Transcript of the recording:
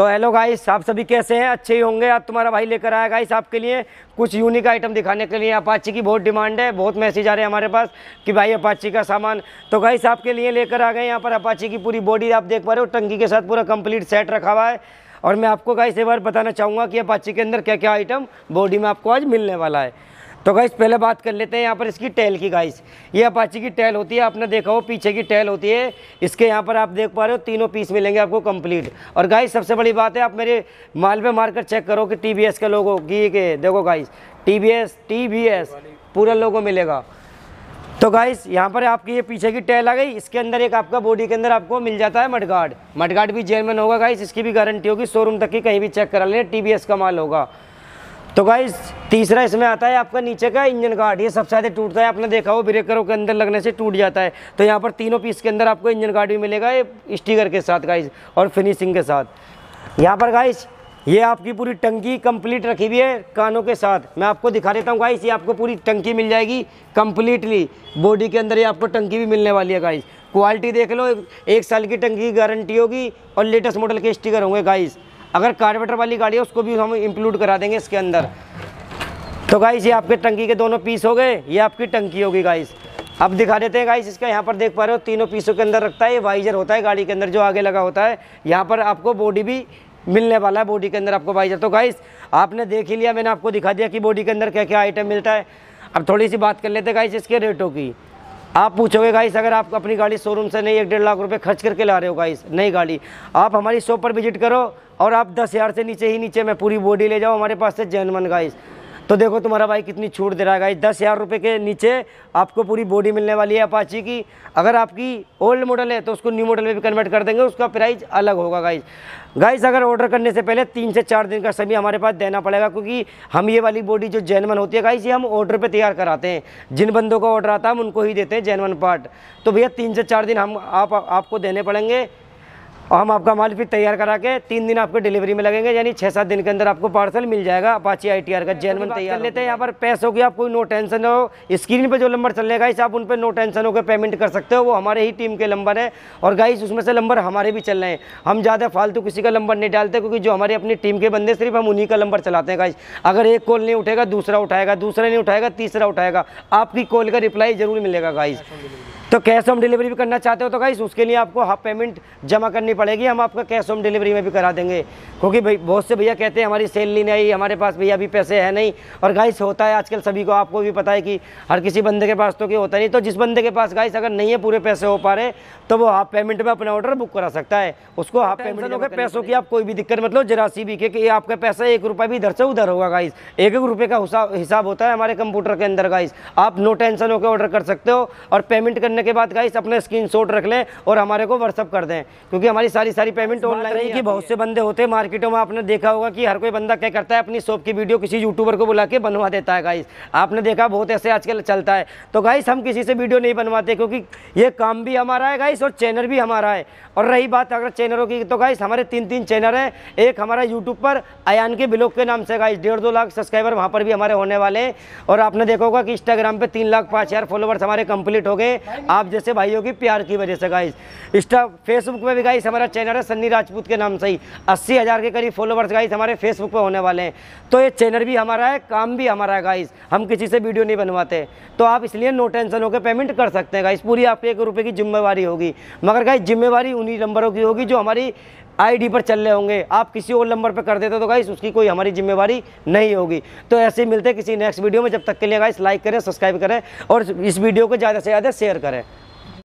तो hello guys आप सभी कैसे हैं अच्छे ही होंगे आप तुम्हारा भाई लेकर आया गाइस आपके लिए कुछ यूनिक आइटम दिखाने के लिए अपाची की बहुत डिमांड है बहुत मैसेज आ रहे हैं हमारे पास कि भाई अपाची का सामान तो गाइस आपके लिए लेकर आ गए यहाँ पर अपाची की पूरी बॉडी आप देख पा रहे हो टंकी के साथ पूरा कम्प्लीट सेट रखा हुआ है और मैं आपको गाइस एक बार बताना चाहूँगा कि अपाची के अंदर क्या क्या आइटम बॉडी में आपको आज मिलने वाला है तो गाइस पहले बात कर लेते हैं यहाँ पर इसकी टेल की गाइस ये अपाची की टेल होती है आपने देखा हो पीछे की टेल होती है इसके यहाँ पर आप देख पा रहे हो तीनों पीस मिलेंगे आपको कंप्लीट और गाइस सबसे बड़ी बात है आप मेरे माल पे मारकर चेक करो कि टी के लोगों की के देखो गाइस टी बी एस पूरा लोगों मिलेगा तो गाइस यहाँ पर आपकी ये पीछे की टैल आ गई इसके अंदर एक आपका बॉडी के अंदर आपको मिल जाता है मडगार्ड मडगार्ड भी जेलमैन होगा गाइस इसकी भी गारंटी होगी शोरूम तक की कहीं भी चेक करा लेना टी का माल होगा तो गाइज तीसरा इसमें आता है आपका नीचे का इंजन गार्ड ये सबसे ज़्यादा टूटता है आपने देखा हो ब्रेकरों के अंदर लगने से टूट जाता है तो यहाँ पर तीनों पीस के अंदर आपको इंजन गार्ड भी मिलेगा स्टिकर के साथ गाइज और फिनिशिंग के साथ यहाँ पर गाइज ये आपकी पूरी टंकी कंप्लीट रखी हुई है कानों के साथ मैं आपको दिखा देता हूँ गाइस ये आपको पूरी टंकी मिल जाएगी कंप्लीटली बॉडी के अंदर ये आपको टंकी भी मिलने वाली है गाइस क्वालिटी देख लो एक साल की टंकी की गारंटी होगी और लेटेस्ट मॉडल के स्टिकर होंगे गाइस अगर कार्बेटर वाली गाड़ी है उसको भी हम इंक्लूड करा देंगे इसके अंदर तो गाइस ये आपके टंकी के दोनों पीस हो गए ये आपकी टंकी होगी गाइस अब दिखा देते हैं गाइस इसका यहाँ पर देख पा रहे हो तीनों पीसों के अंदर रखता है ये वाइजर होता है गाड़ी के अंदर जो आगे लगा होता है यहाँ पर आपको बॉडी भी मिलने वाला है बॉडी के अंदर आपको वाइजर तो गाइस आपने देख ही लिया मैंने आपको दिखा दिया कि बॉडी के अंदर क्या क्या आइटम मिलता है अब थोड़ी सी बात कर लेते हैं गाइस इसके रेटों की आप पूछोगे गाइस अगर आप अपनी गाड़ी शोरूम से नहीं एक डेढ़ लाख रुपए खर्च करके ला रहे हो गाइस नई गाड़ी आप हमारी शॉप पर विजिट करो और आप दस हज़ार से नीचे ही नीचे मैं पूरी बॉडी ले जाओ हमारे पास से जैन गाइस तो देखो तुम्हारा भाई कितनी छूट दे रहा है गाई दस हज़ार रुपये के नीचे आपको पूरी बॉडी मिलने वाली है अपाची की अगर आपकी ओल्ड मॉडल है तो उसको न्यू मॉडल में भी कन्वर्ट कर देंगे उसका प्राइस अलग होगा गाइज गाइज अगर ऑर्डर करने से पहले तीन से चार दिन का समय हमारे पास देना पड़ेगा क्योंकि हम ये वाली बॉडी जो जैनवन होती है गाइज ये हम ऑर्डर पर तैयार कराते हैं जिन बंदों का ऑर्डर आता है हम उनको ही देते हैं जैनवन पार्ट तो भैया तीन से चार दिन हम आपको देने पड़ेंगे और हम आपका माल फिर तैयार करा के तीन दिन आपको डिलीवरी में लगेंगे यानी छः सात दिन के अंदर आपको पार्सल मिल जाएगा अपाची आईटीआर का तो वन तैयार लेते हैं यहाँ पर पैसों की कोई नो टेंशन हो स्क्रीन पर जो नंबर चल रहा गाइस आप उन पर नो टेंशन होकर पेमेंट कर सकते हो वो हमारे ही टीम के नंबर है और गाइस उसमें से नंबर हमारे भी चल रहे हैं हम ज़्यादा फालतू किसी का नंबर नहीं डालते क्योंकि जो हमारे अपनी टीम के बंदे सिर्फ हम उन्हीं का नंबर चलाते हैं गाइस अगर एक कॉल नहीं उठेगा दूसरा उठाएगा दूसरा नहीं उठाएगा तीसरा उठाएगा आपकी कॉल का रिप्लाई ज़रूर मिलेगा गाइस कैश ऑन डिलीवरी भी करना चाहते हो तो गाइस उसके लिए आपको हाफ पेमेंट जमा करनी पड़ेगी हम आपका कैश ऑन डिलीवरी में भी करा देंगे क्योंकि भाई बहुत से भैया कहते हैं हमारी सेल नहीं आई हमारे पास भैया अभी पैसे है नहीं और गाइस होता है आजकल सभी को आपको भी पता है कि हर किसी बंदे के पास तो कि होता नहीं तो जिस बंदे के पास गाइस अगर नहीं है पूरे पैसे हो पा रहे तो वो हाफ पेमेंट में अपना ऑर्डर बुक करा सकता है उसको हाफ पेमेंट होकर पैसों की आप कोई भी दिक्कत मतलब जरासी भी क्योंकि आपका पैसा एक रुपये भी इधर से उधर होगा गाइस एक एक रुपये का हिसाब होता है हमारे कंप्यूटर के अंदर गाइस आप नो टेंशन होकर ऑर्डर कर सकते हो और पेमेंट करने के के बाद गाइस अपने स्क्रीन रख लें और हमारे को व्हाट्सअप कर दें क्योंकि हमारी सारी सारी पेमेंट ऑनलाइन रही कि बहुत से बंदे होते हैं मार्केटों में आपने देखा होगा कि हर कोई बंदा क्या करता है अपनी शॉप की वीडियो किसी यूट्यूबर को बुला के बनवा देता है गाइस आपने देखा बहुत ऐसे आजकल चलता है तो गाइस हम किसी से वीडियो नहीं बनवाते क्योंकि ये काम भी हमारा है गाइस और चैनल भी हमारा है और रही बात अगर चैनलों की तो गाइस हमारे तीन तीन चैनल हैं एक हमारा यूट्यूब पर अयान के ब्लॉग के नाम से गाइस डेढ़ दो लाख सब्सक्राइबर वहाँ पर भी हमारे होने वाले हैं और आपने देखा होगा कि इंस्टाग्राम पर तीन लाख पाँच हज़ार फॉलोवर्स हमारे कंप्लीट हो गए आप जैसे भाइयों की प्यार की वजह से गाइस इंस्टा फेसबुक में भी गाइस हमारा चैनल है सन्नी राजपूत के नाम से ही अस्सी हज़ार के करीब फॉलोवर्स गाइस हमारे फेसबुक पर होने वाले हैं तो ये चैनल भी हमारा है काम भी हमारा है गाइस हम किसी से वीडियो नहीं बनवाते तो आप इसलिए नो टेंशन होकर पेमेंट कर सकते हैं गाइस पूरी आपकी एक रुपये की जिम्मेवारी होगी मगर गाइस जिम्मेवारी उन्हीं नंबरों की होगी जो हमारी आईडी पर चल रहे होंगे आप किसी और नंबर पर कर देते तो गाइस उसकी कोई हमारी जिम्मेवारी नहीं होगी तो ऐसे ही मिलते किसी नेक्स्ट वीडियो में जब तक के लिए गाइस लाइक करें सब्सक्राइब करें और इस वीडियो को ज़्यादा से ज़्यादा शेयर करें